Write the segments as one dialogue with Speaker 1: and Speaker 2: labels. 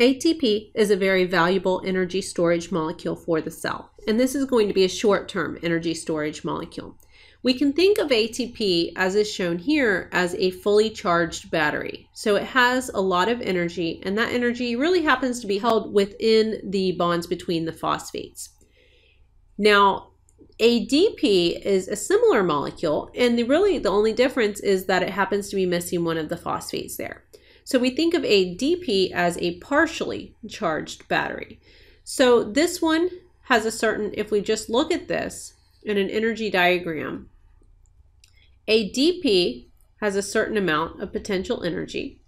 Speaker 1: ATP is a very valuable energy storage molecule for the cell, and this is going to be a short-term energy storage molecule. We can think of ATP, as is shown here, as a fully charged battery. So it has a lot of energy, and that energy really happens to be held within the bonds between the phosphates. Now, ADP is a similar molecule, and the, really the only difference is that it happens to be missing one of the phosphates there. So we think of a DP as a partially charged battery. So this one has a certain, if we just look at this in an energy diagram, a DP has a certain amount of potential energy,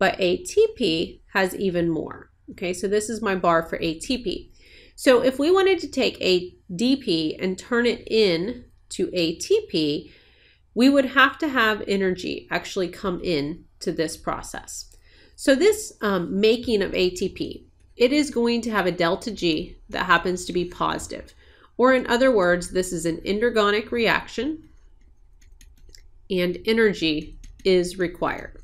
Speaker 1: but ATP has even more. Okay, so this is my bar for ATP. So if we wanted to take a DP and turn it in to ATP, we would have to have energy actually come in to this process. So this um, making of ATP, it is going to have a delta G that happens to be positive. Or in other words, this is an endergonic reaction and energy is required.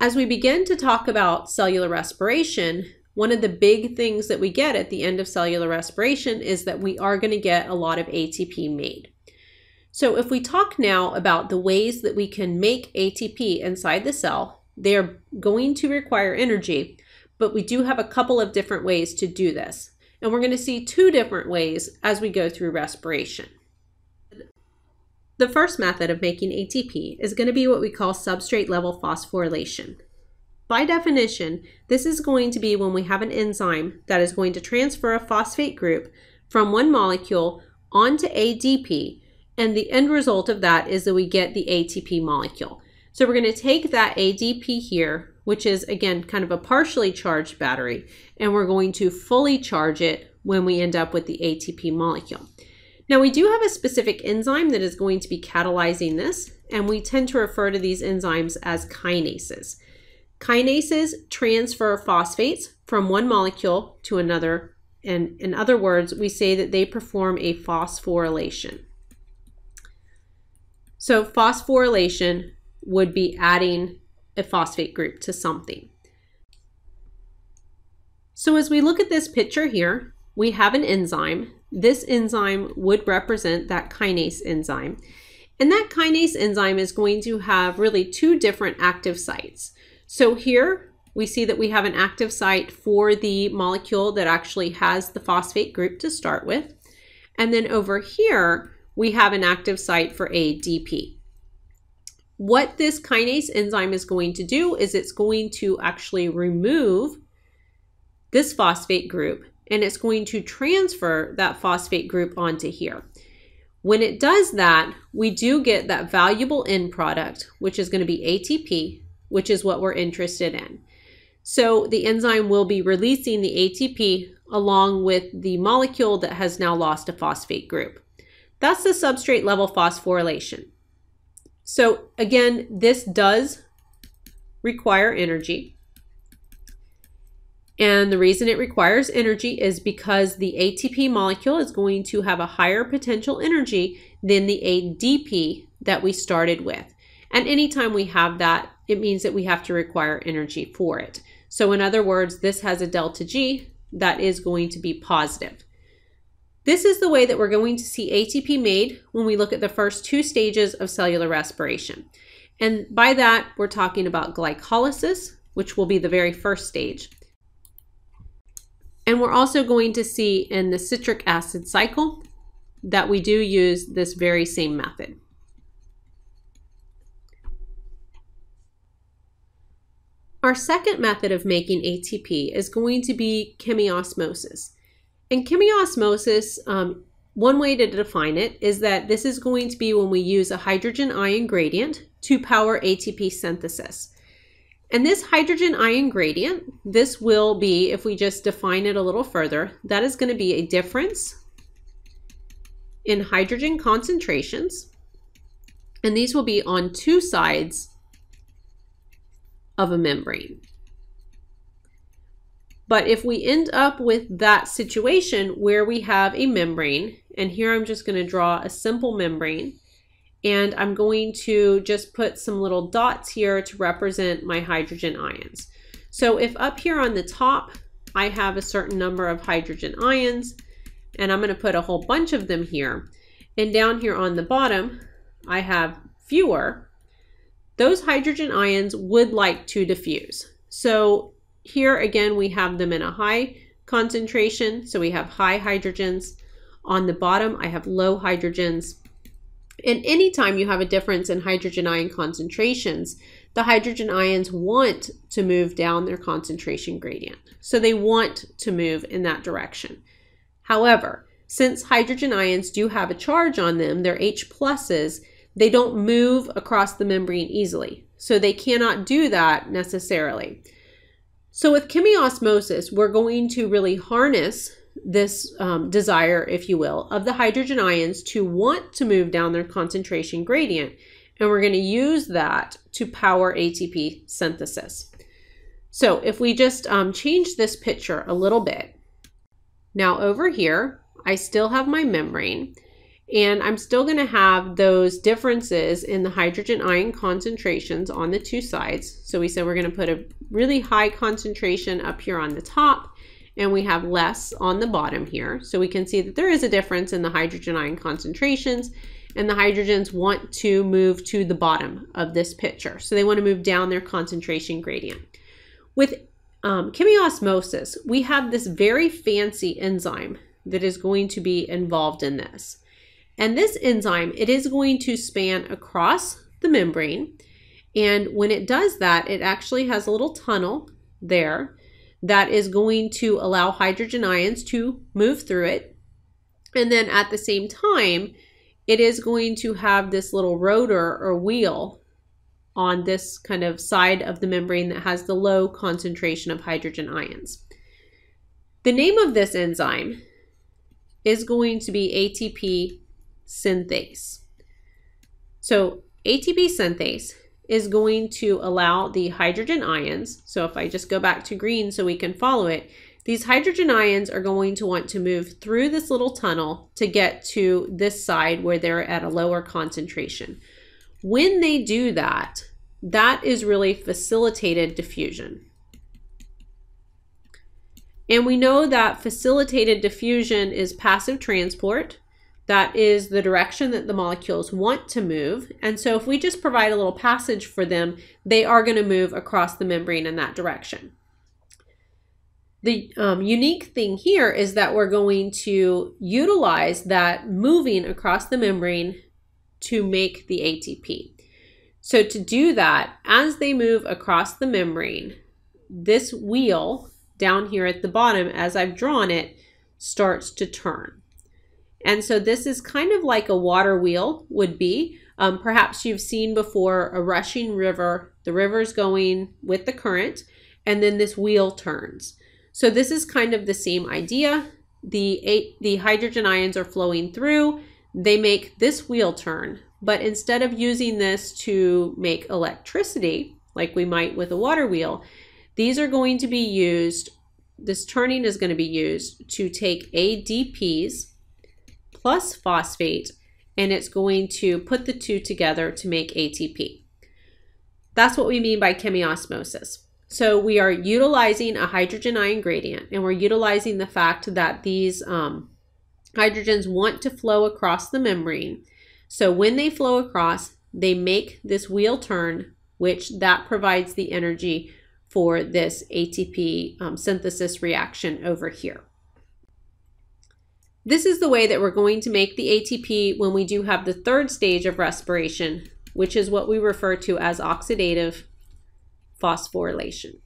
Speaker 1: As we begin to talk about cellular respiration, one of the big things that we get at the end of cellular respiration is that we are going to get a lot of ATP made. So if we talk now about the ways that we can make ATP inside the cell, they are going to require energy, but we do have a couple of different ways to do this. And we're going to see two different ways as we go through respiration. The first method of making ATP is going to be what we call substrate level phosphorylation. By definition, this is going to be when we have an enzyme that is going to transfer a phosphate group from one molecule onto ADP and the end result of that is that we get the ATP molecule. So we're going to take that ADP here, which is again kind of a partially charged battery, and we're going to fully charge it when we end up with the ATP molecule. Now we do have a specific enzyme that is going to be catalyzing this, and we tend to refer to these enzymes as kinases. Kinases transfer phosphates from one molecule to another, and in other words, we say that they perform a phosphorylation. So phosphorylation would be adding a phosphate group to something. So as we look at this picture here, we have an enzyme. This enzyme would represent that kinase enzyme. And that kinase enzyme is going to have really two different active sites. So here we see that we have an active site for the molecule that actually has the phosphate group to start with. And then over here, we have an active site for ADP. What this kinase enzyme is going to do is it's going to actually remove this phosphate group and it's going to transfer that phosphate group onto here. When it does that, we do get that valuable end product, which is going to be ATP, which is what we're interested in. So the enzyme will be releasing the ATP along with the molecule that has now lost a phosphate group. That's the substrate level phosphorylation. So again, this does require energy. And the reason it requires energy is because the ATP molecule is going to have a higher potential energy than the ADP that we started with. And anytime we have that, it means that we have to require energy for it. So in other words, this has a delta G that is going to be positive. This is the way that we're going to see ATP made when we look at the first two stages of cellular respiration. And by that, we're talking about glycolysis, which will be the very first stage. And we're also going to see in the citric acid cycle that we do use this very same method. Our second method of making ATP is going to be chemiosmosis. And chemiosmosis, um, one way to define it is that this is going to be when we use a hydrogen ion gradient to power ATP synthesis. And this hydrogen ion gradient, this will be, if we just define it a little further, that is going to be a difference in hydrogen concentrations. And these will be on two sides of a membrane. But if we end up with that situation where we have a membrane, and here I'm just going to draw a simple membrane, and I'm going to just put some little dots here to represent my hydrogen ions. So if up here on the top, I have a certain number of hydrogen ions, and I'm going to put a whole bunch of them here. And down here on the bottom, I have fewer. Those hydrogen ions would like to diffuse. So here again, we have them in a high concentration. So we have high hydrogens. On the bottom, I have low hydrogens. And anytime you have a difference in hydrogen ion concentrations, the hydrogen ions want to move down their concentration gradient. So they want to move in that direction. However, since hydrogen ions do have a charge on them, they're H pluses, they don't move across the membrane easily. So they cannot do that necessarily. So with chemiosmosis, we're going to really harness this um, desire, if you will, of the hydrogen ions to want to move down their concentration gradient. And we're going to use that to power ATP synthesis. So if we just um, change this picture a little bit, now over here, I still have my membrane and I'm still going to have those differences in the hydrogen ion concentrations on the two sides. So we said we're going to put a really high concentration up here on the top and we have less on the bottom here. So we can see that there is a difference in the hydrogen ion concentrations and the hydrogens want to move to the bottom of this picture. So they want to move down their concentration gradient. With um, chemiosmosis, we have this very fancy enzyme that is going to be involved in this. And this enzyme, it is going to span across the membrane. And when it does that, it actually has a little tunnel there that is going to allow hydrogen ions to move through it. And then at the same time, it is going to have this little rotor or wheel on this kind of side of the membrane that has the low concentration of hydrogen ions. The name of this enzyme is going to be ATP synthase. So ATP synthase is going to allow the hydrogen ions, so if I just go back to green so we can follow it, these hydrogen ions are going to want to move through this little tunnel to get to this side where they're at a lower concentration. When they do that, that is really facilitated diffusion. And we know that facilitated diffusion is passive transport, that is the direction that the molecules want to move. And so if we just provide a little passage for them, they are going to move across the membrane in that direction. The um, unique thing here is that we're going to utilize that moving across the membrane to make the ATP. So to do that, as they move across the membrane, this wheel down here at the bottom, as I've drawn it, starts to turn. And so this is kind of like a water wheel would be. Um, perhaps you've seen before a rushing river. The river's going with the current, and then this wheel turns. So this is kind of the same idea. The, eight, the hydrogen ions are flowing through. They make this wheel turn. But instead of using this to make electricity, like we might with a water wheel, these are going to be used, this turning is going to be used to take ADPs, plus phosphate and it's going to put the two together to make ATP. That's what we mean by chemiosmosis. So we are utilizing a hydrogen ion gradient and we're utilizing the fact that these um, hydrogens want to flow across the membrane. So when they flow across, they make this wheel turn, which that provides the energy for this ATP um, synthesis reaction over here. This is the way that we're going to make the ATP when we do have the third stage of respiration, which is what we refer to as oxidative phosphorylation.